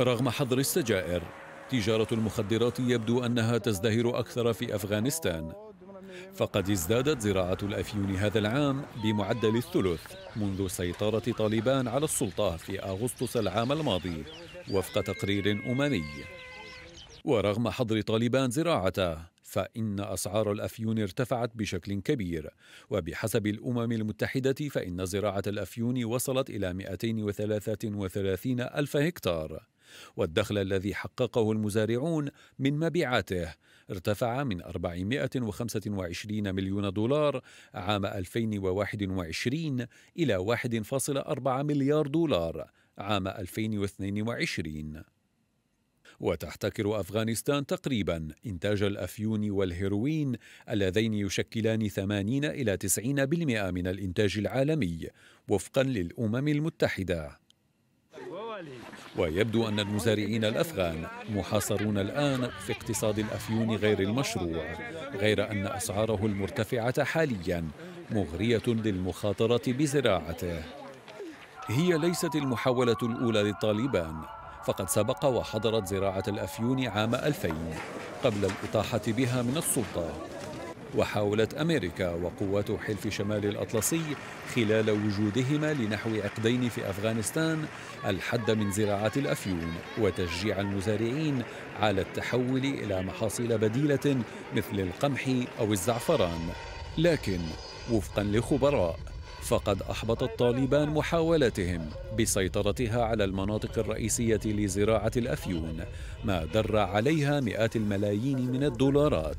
رغم حظر السجائر تجارة المخدرات يبدو أنها تزدهر أكثر في أفغانستان فقد ازدادت زراعة الأفيون هذا العام بمعدل الثلث منذ سيطرة طالبان على السلطة في أغسطس العام الماضي وفق تقرير أممي ورغم حظر طالبان زراعته فإن أسعار الأفيون ارتفعت بشكل كبير وبحسب الأمم المتحدة فإن زراعة الأفيون وصلت إلى 233 ألف هكتار والدخل الذي حققه المزارعون من مبيعاته ارتفع من 425 مليون دولار عام 2021 إلى 1.4 مليار دولار عام 2022 وتحتكر أفغانستان تقريبا إنتاج الأفيون والهيروين اللذين يشكلان 80 إلى 90% من الإنتاج العالمي وفقا للأمم المتحدة ويبدو أن المزارعين الأفغان محاصرون الآن في اقتصاد الأفيون غير المشروع غير أن أسعاره المرتفعة حاليا مغرية للمخاطرة بزراعته هي ليست المحاولة الأولى للطالبان فقد سبق وحضرت زراعة الأفيون عام 2000 قبل الإطاحة بها من السلطة وحاولت أمريكا وقوات حلف شمال الأطلسي خلال وجودهما لنحو عقدين في أفغانستان الحد من زراعة الأفيون وتشجيع المزارعين على التحول إلى محاصيل بديلة مثل القمح أو الزعفران لكن وفقا لخبراء فقد أحبطت طالبان محاولتهم بسيطرتها على المناطق الرئيسية لزراعة الأفيون ما در عليها مئات الملايين من الدولارات